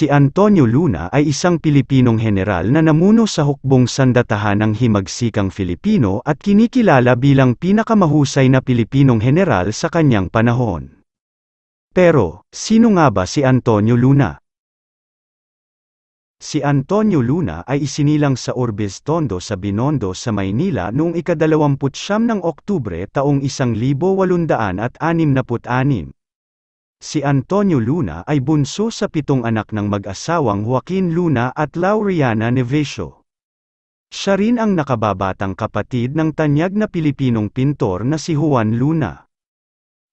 Si Antonio Luna ay isang Pilipinong general na namuno sa hukbong sandatahan ng himagsikang Filipino at kinikilala bilang pinakamahusay na Pilipinong general sa kanyang panahon. Pero, sino nga ba si Antonio Luna? Si Antonio Luna ay isinilang sa Orbes Tondo sa Binondo sa Maynila noong ikadalawamputsyam ng Oktubre taong 1866 Si Antonio Luna ay bunso sa pitong anak ng mag-asawang Joaquin Luna at Lauriana Nevesio. Siya rin ang nakababatang kapatid ng tanyag na Pilipinong pintor na si Juan Luna.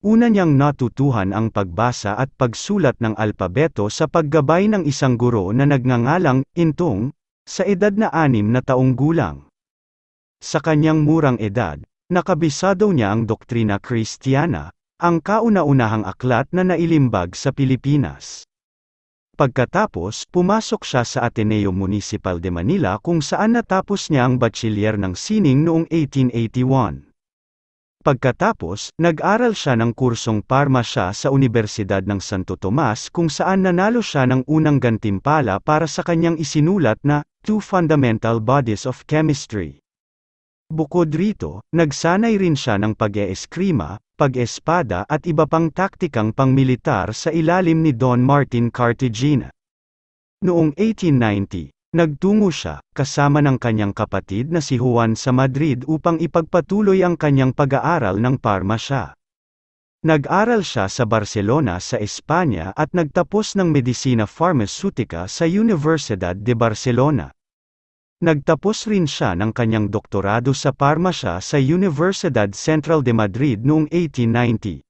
Una niyang natutuhan ang pagbasa at pagsulat ng alpabeto sa paggabay ng isang guro na nagngangalang Intong, sa edad na anim na taong gulang. Sa kanyang murang edad, nakabisado niya ang doktrina kristiyana, ang kauna-unahang aklat na nailimbag sa Pilipinas. Pagkatapos, pumasok siya sa Ateneo Municipal de Manila kung saan natapos niya ang Bachiller ng Sining noong 1881. Pagkatapos, nag-aral siya ng kursong parmasya sa Universidad ng Santo Tomas kung saan nanalo siya ng unang gantimpala para sa kanyang isinulat na Two Fundamental Bodies of Chemistry. Bukod rito, nagsanay rin siya ng pag-eeskrima, pag-espada at iba pang taktikang pangmilitar sa ilalim ni Don Martin Cartagena. Noong 1890, nagtungo siya, kasama ng kanyang kapatid na si Juan sa Madrid upang ipagpatuloy ang kanyang pag-aaral ng parmasya. Nag-aral siya sa Barcelona sa Espanya at nagtapos ng Medicina Farmacéutica sa Universidad de Barcelona. Nagtapos rin siya ng kanyang doktorado sa parmasya sa Universidad Central de Madrid noong 1890.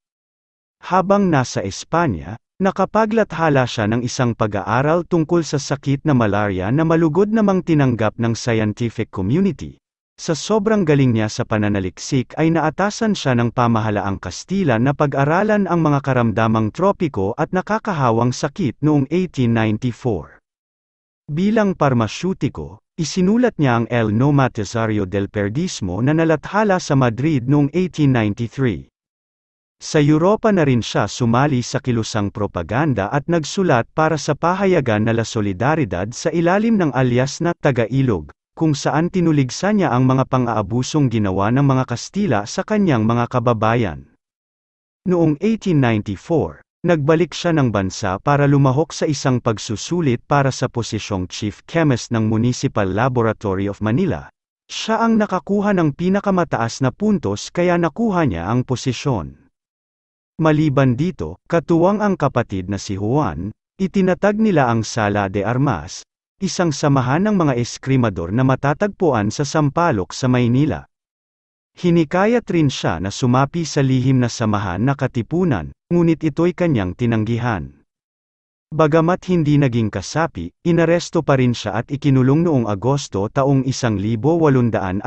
Habang nasa Espanya, nakapaglathala siya ng isang pag-aaral tungkol sa sakit na malaria na malugod namang tinanggap ng scientific community. Sa sobrang galing niya sa pananaliksik ay naatasan siya ng pamahalaang Kastila na pag-aralan ang mga karamdamang tropiko at nakakahawang sakit noong 1894. Bilang parmasyutiko, Isinulat niya ang El Nomatizario del Perdismo na nalathala sa Madrid noong 1893. Sa Europa na rin siya sumali sa kilusang propaganda at nagsulat para sa pahayagan na La Solidaridad sa ilalim ng alias na Tagailog, kung saan tinuligsa niya ang mga pang-aabusong ginawa ng mga Kastila sa kanyang mga kababayan. Noong 1894, Nagbalik siya ng bansa para lumahok sa isang pagsusulit para sa posisyong chief chemist ng Municipal Laboratory of Manila. Siya ang nakakuha ng pinakamataas na puntos kaya nakuha niya ang posisyon. Maliban dito, katuwang ang kapatid na si Juan, itinatag nila ang Sala de Armas, isang samahan ng mga eskrimador na matatagpuan sa Sampaloc sa Maynila. Hinikayat rin siya na sumapi sa lihim na samahan na katipunan, ngunit ito'y kanyang tinanggihan. Bagamat hindi naging kasapi, inaresto pa rin siya at ikinulong noong Agosto taong 1886,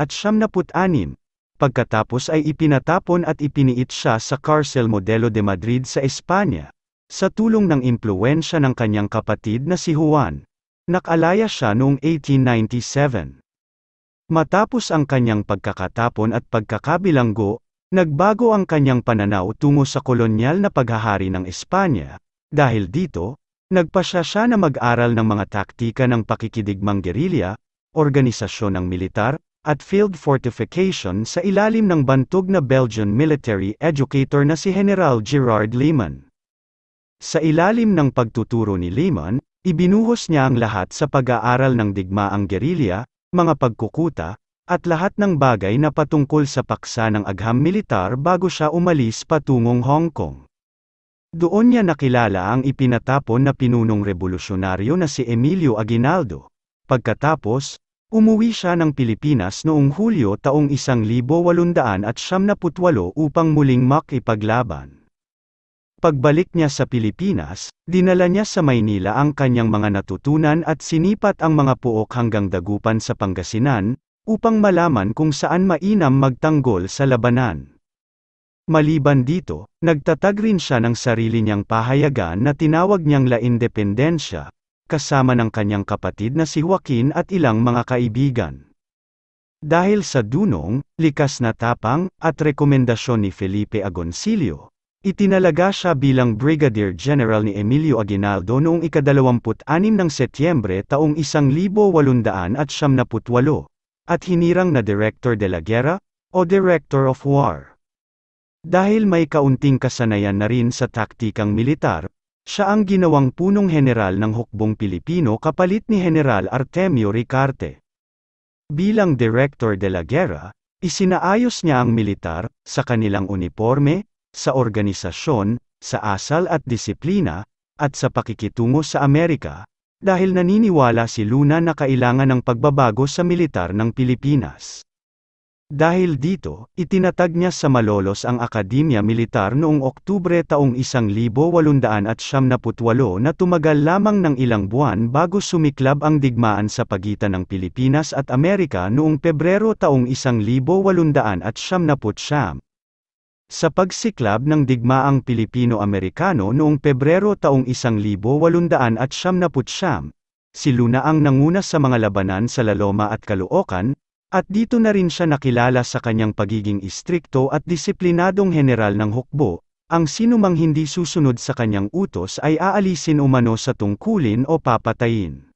pagkatapos ay ipinatapon at ipiniit siya sa Carcel Modelo de Madrid sa Espanya, sa tulong ng impluensya ng kanyang kapatid na si Juan. Nakalaya siya noong 1897. Matapos ang kanyang pagkakatapon at pagkakabilanggo, nagbago ang kanyang pananaw tungo sa kolonyal na paghahari ng Espanya, dahil dito, nagpasya siya na mag-aral ng mga taktika ng pakikidigmang gerilya, organisasyon ng militar, at field fortification sa ilalim ng bantog na Belgian military educator na si General Gerard Lehman. Sa ilalim ng pagtuturo ni Lehman, ibinuhos niya ang lahat sa pag-aaral ng digmaang gerilya, mga pagkukuta, at lahat ng bagay na patungkol sa paksa ng agham militar bago siya umalis patungong Hong Kong. Doon niya nakilala ang ipinatapon na pinunong rebolusyonaryo na si Emilio Aguinaldo. Pagkatapos, umuwi siya ng Pilipinas noong Hulyo taong 1898 upang muling makipaglaban. Pagbalik niya sa Pilipinas, dinala niya sa Maynila ang kanyang mga natutunan at sinipat ang mga puok hanggang dagupan sa Pangasinan, upang malaman kung saan mainam magtanggol sa labanan. Maliban dito, nagtatag rin siya ng sarili niyang pahayagan na tinawag niyang La Independencia, kasama ng kanyang kapatid na si Joaquin at ilang mga kaibigan. Dahil sa dunong, likas na tapang, at rekomendasyon ni Felipe Agoncillo, Itinalaga siya bilang Brigadier General ni Emilio Aguinaldo noong ikadalawamput anim ng Setyembre taong 1878 at hinirang na Director de la Guerra o Director of War. Dahil may kaunting kasanayan na rin sa taktikang militar, siya ang ginawang punong general ng hukbong Pilipino kapalit ni General Artemio Ricarte. Bilang Director de la Guerra, isinaayos niya ang militar, sa kanilang uniforme, sa organisasyon, sa asal at disiplina, at sa pakikitungo sa Amerika, dahil naniniwala si Luna na kailangan ng pagbabago sa militar ng Pilipinas. Dahil dito, itinatag niya sa Malolos ang Akademya Militar noong Oktubre taong 1878 na tumagal lamang ng ilang buwan bago sumiklab ang digmaan sa pagitan ng Pilipinas at Amerika noong Pebrero taong 1879 sa pagsiklab ng digmaang Pilipino-Amerikano noong Pebrero taong 1879, si Luna ang nanguna sa mga labanan sa Laloma at Caloocan, at dito na rin siya nakilala sa kanyang pagiging istrikto at disiplinadong general ng hukbo, ang sinumang hindi susunod sa kanyang utos ay aalisin umano sa tungkulin o papatayin.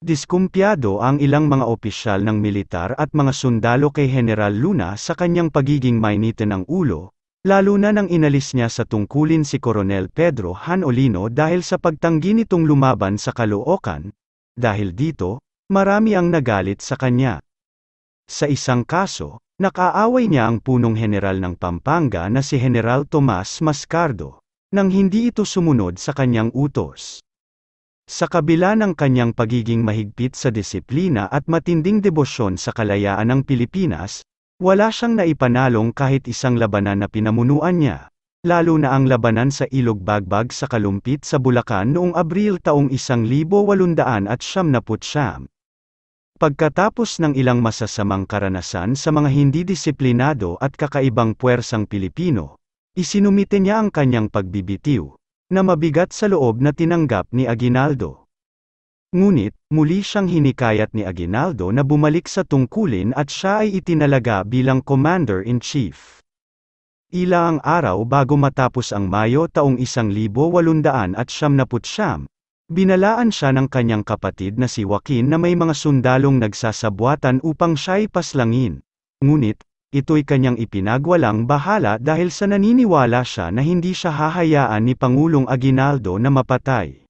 Diskumpyado ang ilang mga opisyal ng militar at mga sundalo kay General Luna sa kanyang pagiging mainitin ang ulo, lalo na nang inalis niya sa tungkulin si Coronel Pedro Hanolino dahil sa pagtanggi nitong lumaban sa Caloocan. Dahil dito, marami ang nagalit sa kanya. Sa isang kaso, nakaaway niya ang punong general ng Pampanga na si General Tomas Mascardo, nang hindi ito sumunod sa kanyang utos. Sa kabila ng kanyang pagiging mahigpit sa disiplina at matinding debosyon sa kalayaan ng Pilipinas, wala siyang naipanalong kahit isang labanan na pinamunuan niya, lalo na ang labanan sa Ilog Bagbag sa Kalumpit sa Bulacan noong Abril taong 1879. Pagkatapos ng ilang masasamang karanasan sa mga hindi disiplinado at kakaibang puwersang Pilipino, isinumite niya ang kanyang pagbibitiw, na mabigat sa loob na tinanggap ni Aguinaldo. Ngunit, muli siyang hinikayat ni Aguinaldo na bumalik sa tungkulin at siya ay itinalaga bilang Commander-in-Chief. Ilang araw bago matapos ang Mayo taong 1879, binalaan siya ng kanyang kapatid na si Joaquin na may mga sundalong nagsasabuatan upang siya ay paslangin. Ngunit, ito'y kanyang ipinagwalang bahala dahil sa naniniwala siya na hindi siya hahayaan ni Pangulong Aguinaldo na mapatay.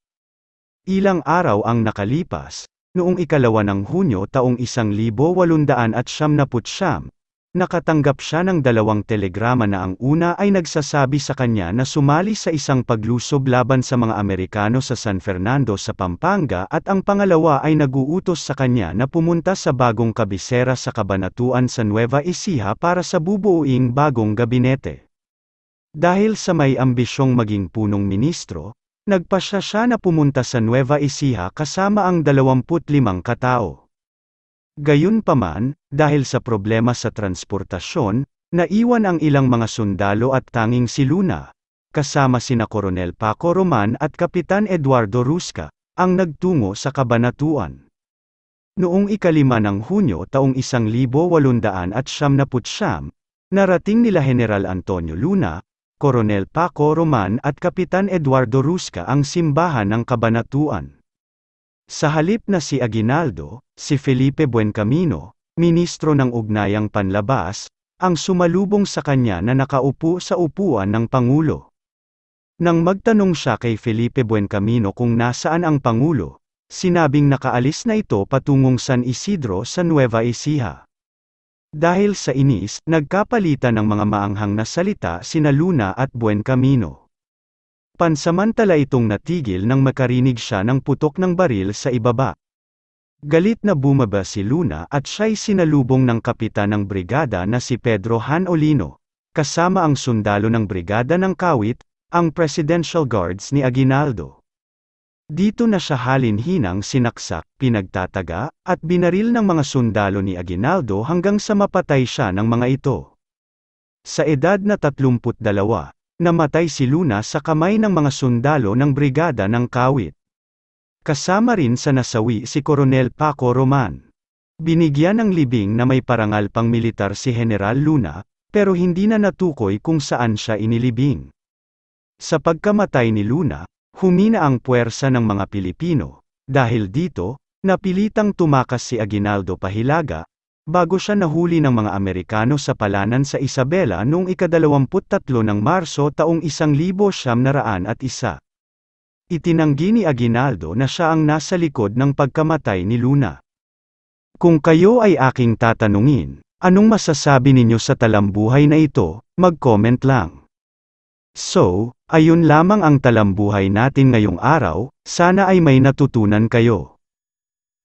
Ilang araw ang nakalipas, noong ikalawa ng Hunyo taong 1879, Nakatanggap siya ng dalawang telegrama na ang una ay nagsasabi sa kanya na sumali sa isang paglusob laban sa mga Amerikano sa San Fernando sa Pampanga at ang pangalawa ay naguutos sa kanya na pumunta sa bagong kabisera sa Kabanatuan sa Nueva Ecija para sa bubuoing bagong gabinete. Dahil sa may ambisyong maging punong ministro, nagpasya siya na pumunta sa Nueva Ecija kasama ang 25 katao. Gayunpaman, dahil sa problema sa transportasyon, naiwan ang ilang mga sundalo at tanging si Luna, kasama sina Koronel Paco Roman at Kapitan Eduardo Rusca, ang nagtungo sa kabanatuan. Noong ikalima ng Hunyo taong 1800 narating nila General Antonio Luna, Koronel Paco Roman at Kapitan Eduardo Rusca ang simbahan ng kabanatuan. Sa halip na si Aguinaldo, si Felipe Buencamino, ministro ng Ugnayang Panlabas, ang sumalubong sa kanya na nakaupo sa upuan ng Pangulo. Nang magtanong siya kay Felipe Buencamino kung nasaan ang Pangulo, sinabing nakaalis na ito patungong San Isidro sa Nueva Ecija. Dahil sa inis, nagkapalitan ng mga maanghang na salita sina Luna at Buen Camino. Pansamantala itong natigil nang makarinig siya ng putok ng baril sa ibaba. Galit na bumaba si Luna at siya'y sinalubong ng kapitan ng brigada na si Pedro Han Olino, kasama ang sundalo ng brigada ng Kawit, ang Presidential Guards ni Aguinaldo. Dito na siya halin-hinang sinaksak, pinagtataga, at binaril ng mga sundalo ni Aguinaldo hanggang sa mapatay siya ng mga ito. Sa edad na 32, namatay si Luna sa kamay ng mga sundalo ng Brigada ng Kawit. Kasama rin sa nasawi si Coronel Paco Roman. Binigyan ng libing na may parangal pang militar si General Luna, pero hindi na natukoy kung saan siya inilibing. Sa pagkamatay ni Luna, humina ang puwersa ng mga Pilipino, dahil dito, napilitang tumakas si Aguinaldo Pahilaga, bago siya nahuli ng mga Amerikano sa palanan sa Isabela noong ikadalawamput ng Marso taong 1901. Itinanggi ni Aguinaldo na siya ang nasa likod ng pagkamatay ni Luna. Kung kayo ay aking tatanungin, anong masasabi ninyo sa talambuhay na ito, mag-comment lang. So, ayun lamang ang talambuhay natin ngayong araw, sana ay may natutunan kayo.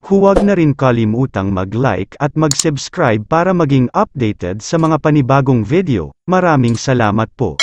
Huwag na rin kalimutang mag-like at mag-subscribe para maging updated sa mga panibagong video. Maraming salamat po.